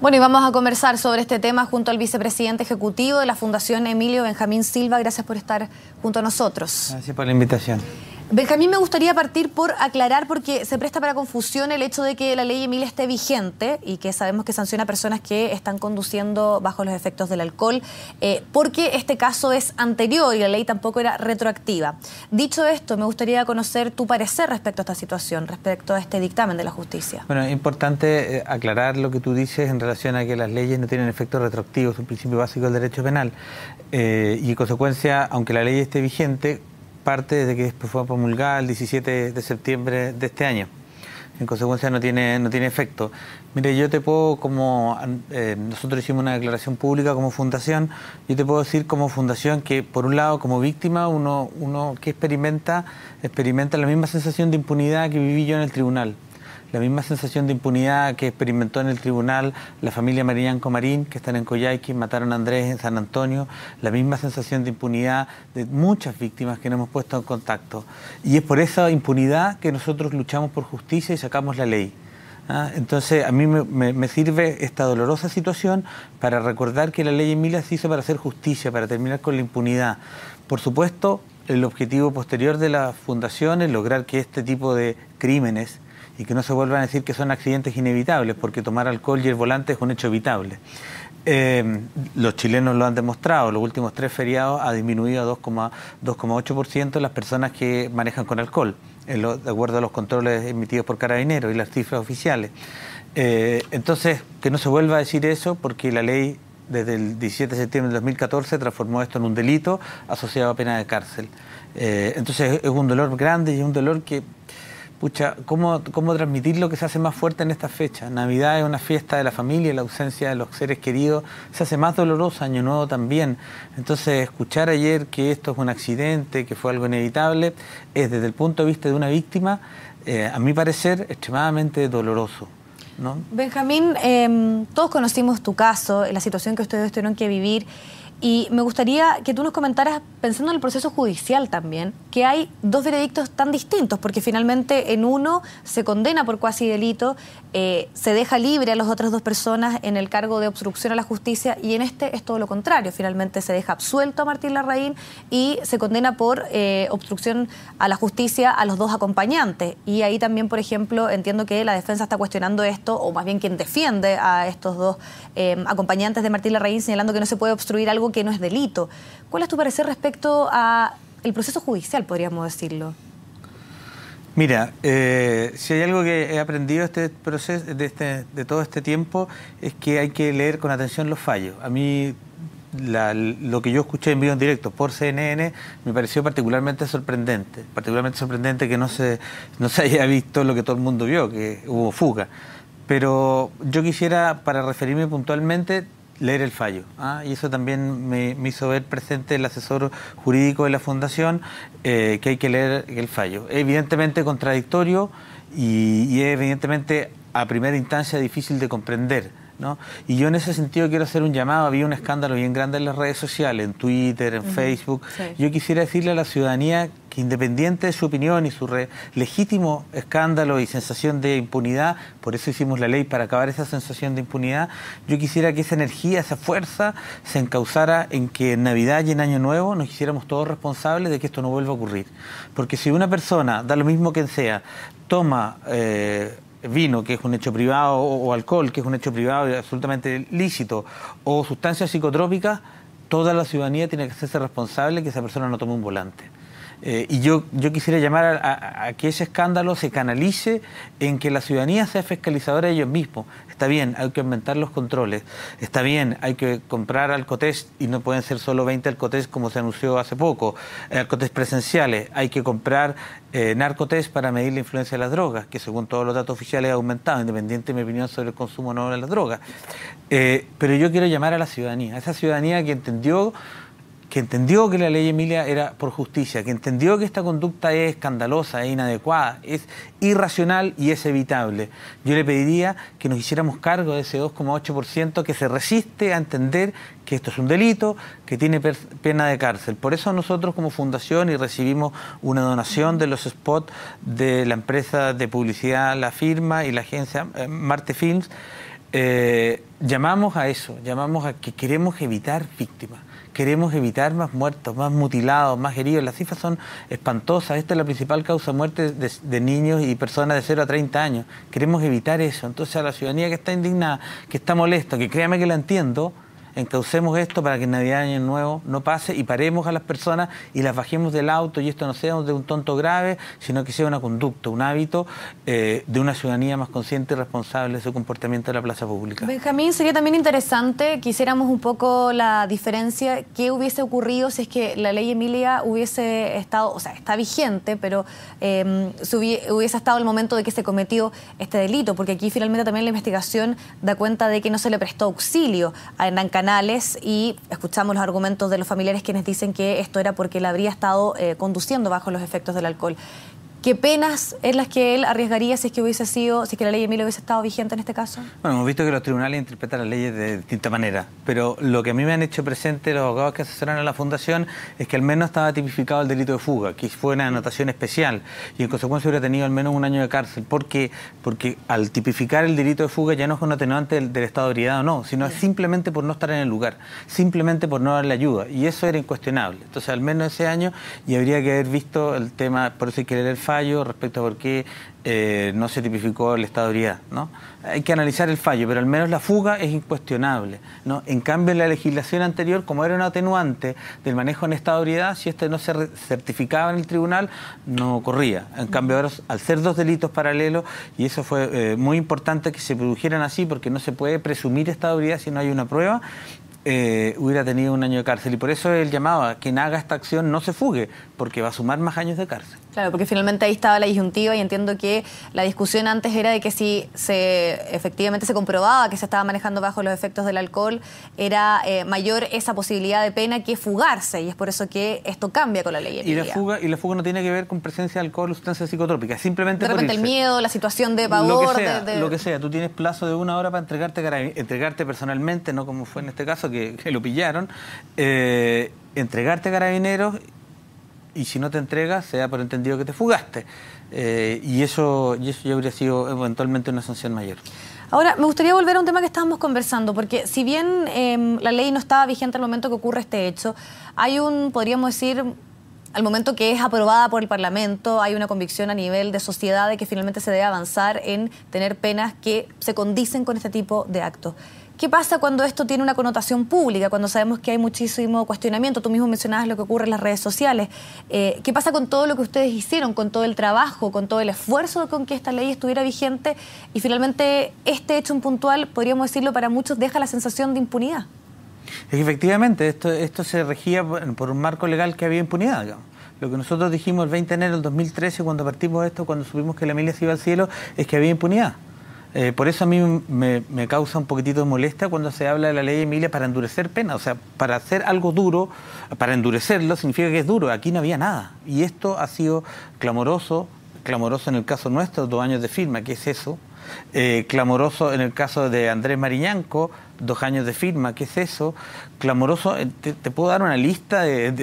Bueno, y vamos a conversar sobre este tema junto al vicepresidente ejecutivo de la Fundación Emilio Benjamín Silva. Gracias por estar junto a nosotros. Gracias por la invitación. Benjamín, me gustaría partir por aclarar, porque se presta para confusión el hecho de que la ley Emilia esté vigente y que sabemos que sanciona a personas que están conduciendo bajo los efectos del alcohol, eh, porque este caso es anterior y la ley tampoco era retroactiva. Dicho esto, me gustaría conocer tu parecer respecto a esta situación, respecto a este dictamen de la justicia. Bueno, es importante eh, aclarar lo que tú dices en relación a que las leyes no tienen efectos retroactivos, es un principio básico del derecho penal. Eh, y en consecuencia, aunque la ley esté vigente, parte desde que fue promulgada el 17 de septiembre de este año. En consecuencia no tiene, no tiene efecto. Mire, yo te puedo, como eh, nosotros hicimos una declaración pública como fundación, yo te puedo decir como fundación que por un lado como víctima uno, uno que experimenta, experimenta la misma sensación de impunidad que viví yo en el tribunal la misma sensación de impunidad que experimentó en el tribunal la familia Marillán Comarín, que están en Coyhaique, mataron a Andrés en San Antonio, la misma sensación de impunidad de muchas víctimas que nos hemos puesto en contacto. Y es por esa impunidad que nosotros luchamos por justicia y sacamos la ley. ¿Ah? Entonces, a mí me, sirve esta dolorosa situación para recordar que la ley Emilia se hizo para hacer justicia, para terminar con la impunidad. Por supuesto, el objetivo posterior de la fundación es lograr que este tipo de crímenes y que no se vuelvan a decir que son accidentes inevitables, porque tomar alcohol y el volante es un hecho evitable. Eh, los chilenos lo han demostrado, los últimos tres feriados ha disminuido a 2,8% las personas que manejan con alcohol, de acuerdo a los controles emitidos por carabineros y las cifras oficiales. Eh, entonces, que no se vuelva a decir eso, porque la ley desde el 17 de septiembre de 2014 transformó esto en un delito asociado a pena de cárcel. Eh, entonces es un dolor grande y es un dolor que pucha, ¿cómo, transmitir lo que se hace más fuerte en esta fecha? Navidad es una fiesta de la familia, la ausencia de los seres queridos se hace más doloroso Año Nuevo también. Entonces, escuchar ayer que esto es un accidente, que fue algo inevitable, es desde el punto de vista de una víctima, eh, a mi parecer, extremadamente doloroso. ¿no? Benjamín, em, todos conocimos tu caso, la situación que ustedes tuvieron que vivir. Y me gustaría que tú nos comentaras, pensando en el proceso judicial también, que hay dos veredictos tan distintos, porque finalmente en uno se condena por cuasi delito, eh, se deja libre a las otras dos personas en el cargo de obstrucción a la justicia, y en este es todo lo contrario, finalmente se deja absuelto a Martín Larraín y se condena por eh, obstrucción a la justicia a los dos acompañantes. Y ahí también, por ejemplo, entiendo que la defensa está cuestionando esto, o más bien quien defiende a estos dos eh, acompañantes de Martín Larraín, señalando que no se puede obstruir algo que no es delito. ¿Cuál es tu parecer respecto a el proceso judicial, podríamos decirlo? Mira, eh, si hay algo que he aprendido este proceso, este, de, todo este tiempo es que hay que leer con atención los fallos. A mí lo que yo escuché en vivo en directo por CNN me pareció particularmente sorprendente, particularmente sorprendente que no se, no se haya visto lo que todo el mundo vio, que hubo fuga. Pero yo quisiera, para referirme puntualmente, leer el fallo. Ah, y eso también me, hizo ver presente el asesor jurídico de la Fundación, eh, que hay que leer el fallo. Evidentemente contradictorio y, y evidentemente a primera instancia difícil de comprender y yo en ese sentido quiero hacer un llamado. Había un escándalo bien grande en las redes sociales, en Twitter, en Facebook. Yo quisiera decirle a la ciudadanía que independiente de su opinión y su legítimo escándalo y sensación de impunidad, por eso hicimos la ley para acabar esa sensación de impunidad, yo quisiera que esa energía, esa fuerza se encauzara en que en Navidad y en Año Nuevo nos hiciéramos todos responsables de que esto no vuelva a ocurrir. Porque si una persona, da lo mismo quien sea, toma... Eh, vino, que es un hecho privado, o, alcohol, que es un hecho privado y absolutamente lícito, o sustancias psicotrópicas, toda la ciudadanía tiene que hacerse responsable que esa persona no tome un volante. Eh, y yo, quisiera llamar a, que ese escándalo se canalice en que la ciudadanía sea fiscalizadora de ellos mismos. Está bien, hay que aumentar los controles. Está bien, hay que comprar alcotest y no pueden ser solo 20 alcotest como se anunció hace poco. Alcotest presenciales. Hay que comprar eh, para medir la influencia de las drogas, que según todos los datos oficiales ha aumentado, independiente de mi opinión sobre el consumo no de las drogas. Eh, pero yo quiero llamar a la ciudadanía, a esa ciudadanía que entendió que entendió que la ley Emilia era por justicia, que entendió que esta conducta es escandalosa, es inadecuada, es irracional y es evitable. Yo le pediría que nos hiciéramos cargo de ese 2,8% que se resiste a entender que esto es un delito, que tiene pena de cárcel. Por eso nosotros como fundación y recibimos una donación de los spots de la empresa de publicidad La Firma y la agencia eh, Marte Films, eh, llamamos a eso, llamamos a que queremos evitar víctimas, queremos evitar más muertos, más mutilados, más heridos. Las cifras son espantosas. Esta es la principal causa de muerte de, de niños y personas de 0 a 30 años. Queremos evitar eso. Entonces a la ciudadanía que está indignada, que está molesta, que créame que la entiendo, encaucemos esto para que Navidad Año Nuevo no pase y paremos a las personas y las bajemos del auto y esto no sea de un tonto grave, sino que sea una conducta, un hábito eh, de una ciudadanía más consciente y responsable de su comportamiento en la plaza pública. Benjamín, sería también interesante quisiéramos un poco la diferencia, qué hubiese ocurrido si es que la ley Emilia hubiese estado, o sea, está vigente, pero em, hubiese estado el momento de que se cometió este delito, porque aquí finalmente también la investigación da cuenta de que no se le prestó auxilio a Hernán y escuchamos los argumentos de los familiares quienes dicen que esto era porque él habría estado eh, conduciendo bajo los efectos del alcohol. ¿Qué penas es las que él arriesgaría si es que hubiese sido, si que la ley Emilio hubiese estado vigente en este caso? Bueno, hemos visto que los tribunales interpretan las leyes de distinta manera, pero lo que a mí me han hecho presente los abogados que asesoran a la Fundación es que al menos estaba tipificado el delito de fuga, que fue una anotación especial y en consecuencia hubiera tenido al menos un año de cárcel. porque Porque al tipificar el delito de fuga ya no es un atenuante del, estado de o no, sino es simplemente por no estar en el lugar, simplemente por no darle ayuda y eso era incuestionable. Entonces al menos ese año y habría que haber visto el tema, por eso hay que leer el fallo respecto a por qué eh, no se tipificó el estado de ¿no? Hay que analizar el fallo, pero al menos la fuga es incuestionable. ¿no? En cambio, en la legislación anterior, como era un atenuante del manejo en estado de si este no se certificaba en el tribunal, no ocurría. En cambio, al ser dos delitos paralelos, y eso fue eh, muy importante que se produjeran así, porque no se puede presumir estado de si no hay una prueba, eh, hubiera tenido un año de cárcel. Y por eso él llamaba, quien haga esta acción no se fugue, porque va a sumar más años de cárcel. Claro, porque finalmente ahí estaba la disyuntiva y entiendo que la discusión antes era de que si se efectivamente se comprobaba que se estaba manejando bajo los efectos del alcohol, era eh, mayor esa posibilidad de pena que fugarse y es por eso que esto cambia con la ley. Y la fuga y la fuga no tiene que ver con presencia de alcohol o sustancias psicotrópicas, simplemente de repente el miedo, la situación de pavor, lo que sea, de, lo que sea. Tú tienes plazo de una hora para entregarte entregarte personalmente, no como fue en este caso que, lo pillaron, eh, entregarte carabineros y si no te entregas, sea por entendido que te fugaste. Eh, y, eso, y eso ya habría sido eventualmente una sanción mayor. Ahora, me gustaría volver a un tema que estábamos conversando, porque si bien em, la ley no estaba vigente al momento que ocurre este hecho, hay un, podríamos decir, al momento que es aprobada por el Parlamento, hay una convicción a nivel de sociedad de que finalmente se debe avanzar en tener penas que se condicen con este tipo de actos. ¿Qué pasa cuando esto tiene una connotación pública, cuando sabemos que hay muchísimo cuestionamiento? Tú mismo mencionabas lo que ocurre en las redes sociales. Eh, ¿Qué pasa con todo lo que ustedes hicieron, con todo el trabajo, con todo el esfuerzo con que esta ley estuviera vigente? Y finalmente, este hecho un puntual, podríamos decirlo, para muchos deja la sensación de impunidad. Efectivamente, esto, esto se regía por, un marco legal que había impunidad. Lo que nosotros dijimos el 20 de enero del 2013, cuando partimos esto, cuando supimos que la Emilia se iba al cielo, es que había impunidad. Eh, por eso a mí me, causa un poquitito de molestia cuando se habla de la ley Emilia para endurecer pena. O sea, para hacer algo duro, para endurecerlo, significa que es duro. Aquí no había nada. Y esto ha sido clamoroso, clamoroso en el caso nuestro, dos años de firma, que es eso. Eh, clamoroso en el caso de Andrés Mariñanco, dos años de firma, ¿qué es eso? Clamoroso, eh, te, puedo dar una lista de,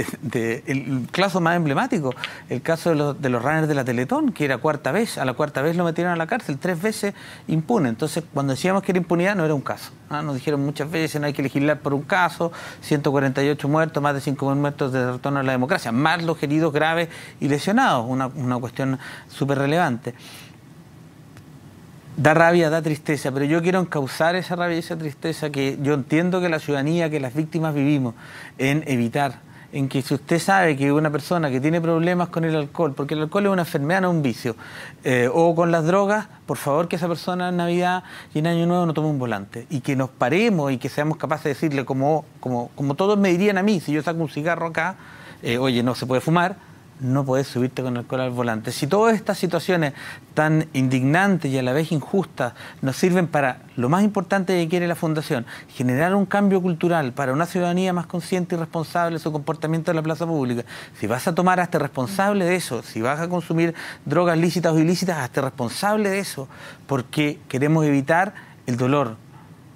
el caso más emblemático, el caso de los, de runners de la Teletón, que era cuarta vez, a la cuarta vez lo metieron a la cárcel, tres veces impune. Entonces, cuando decíamos que era impunidad, no era un caso. ¿ah? Nos dijeron muchas veces, no hay que legislar por un caso, 148 muertos, más de 5.000 muertos de retorno a la democracia, más los heridos graves y lesionados, una, una cuestión súper relevante da rabia, da tristeza, pero yo quiero encauzar esa rabia y esa tristeza que yo entiendo que la ciudadanía, que las víctimas vivimos, en evitar, en que si usted sabe que una persona que tiene problemas con el alcohol, porque el alcohol es una enfermedad, no un vicio, eh, o con las drogas, por favor que esa persona en Navidad y en Año Nuevo no tome un volante. Y que nos paremos y que seamos capaces de decirle, como, como, como todos me dirían a mí, si yo saco un cigarro acá, eh, oye, no se puede fumar, no podés subirte con el cola al volante. Si todas estas situaciones tan indignantes y a la vez injustas nos sirven para lo más importante que quiere la Fundación, generar un cambio cultural para una ciudadanía más consciente y responsable de su comportamiento en la plaza pública, si vas a tomar hazte este responsable de eso, si vas a consumir drogas lícitas o ilícitas, ...hazte este responsable de eso, porque queremos evitar el dolor.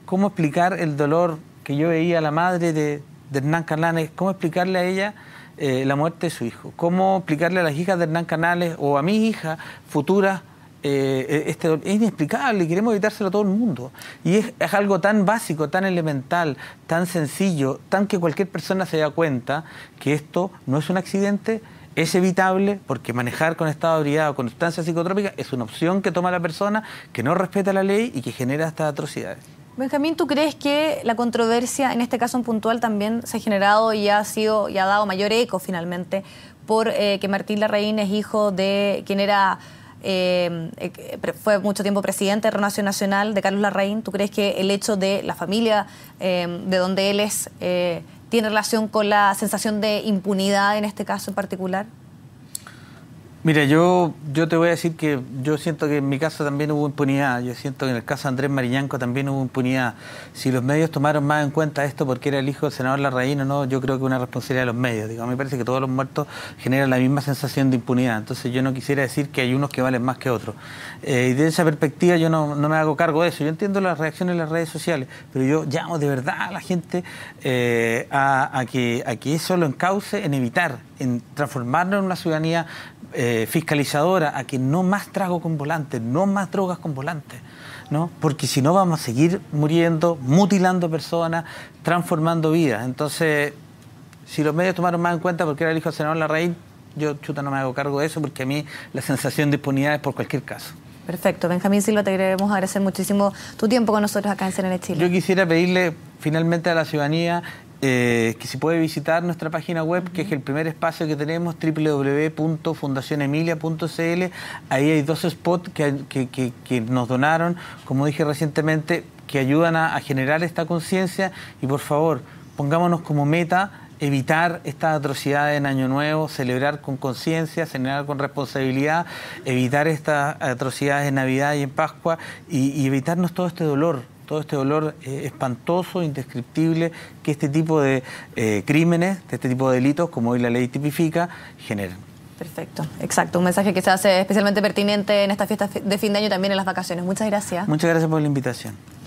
¿Cómo explicar el dolor que yo veía a la madre de, Hernán Carlanes? ¿Cómo explicarle a ella? Eh, la muerte de su hijo. ¿Cómo explicarle a las hijas de Hernán Canales o a mi hija futura, eh, eh este es inexplicable y queremos evitárselo a todo el mundo. Y es, algo tan básico, tan elemental, tan sencillo, tan que cualquier persona se da cuenta que esto no es un accidente, es evitable, porque manejar con estado de o con sustancias psicotrópicas es una opción que toma la persona que no respeta la ley y que genera estas atrocidades. Benjamín, ¿tú crees que la controversia, en este caso en puntual, también se ha generado y ha sido y ha dado mayor eco finalmente por eh, que Martín Larraín es hijo de quien era eh, eh, fue mucho tiempo presidente de Renación Nacional de Carlos Larraín? ¿Tú crees que el hecho de la familia de donde él es tiene relación con la sensación de impunidad en este caso en particular? Mira, yo, yo te voy a decir que yo siento que en mi caso también hubo impunidad, yo siento que en el caso de Andrés Mariñanco también hubo impunidad. Si los medios tomaron más en cuenta esto porque era el hijo del senador Larraín o no, yo creo que es una responsabilidad de los medios. Digo, a mí me parece que todos los muertos generan la misma sensación de impunidad, entonces yo no quisiera decir que hay unos que valen más que otros. Eh, y desde esa perspectiva yo no, me hago cargo de eso, yo entiendo las reacciones en las redes sociales, pero yo llamo de verdad a la gente eh, a, que, a que eso lo encauce en evitar en transformarnos en una ciudadanía eh, fiscalizadora, a que no más trago con volantes, no más drogas con volantes. ¿no? Porque si no vamos a seguir muriendo, mutilando personas, transformando vidas. Entonces, si los medios tomaron más en cuenta porque era el hijo del senador Larraín, yo chuta no me hago cargo de eso porque a mí la sensación de impunidad es por cualquier caso. Perfecto. Benjamín Silva, te queremos agradecer muchísimo tu tiempo con nosotros acá en el Chile. Yo quisiera pedirle finalmente a la ciudadanía eh, que si puede visitar nuestra página web, que es el primer espacio que tenemos, www.fundacionemilia.cl. Ahí hay dos spots que, nos donaron, como dije recientemente, que ayudan a, generar esta conciencia y por favor, pongámonos como meta evitar estas atrocidades en Año Nuevo, celebrar con conciencia, celebrar con responsabilidad, evitar estas atrocidades en Navidad y en Pascua y evitarnos todo este dolor todo este dolor eh, espantoso, indescriptible que este tipo de eh, crímenes, de este tipo de delitos, como hoy la ley tipifica, generan. Perfecto, exacto. Un mensaje que se hace especialmente pertinente en esta fiesta de fin de año y también en las vacaciones. Muchas gracias. Muchas gracias por la invitación.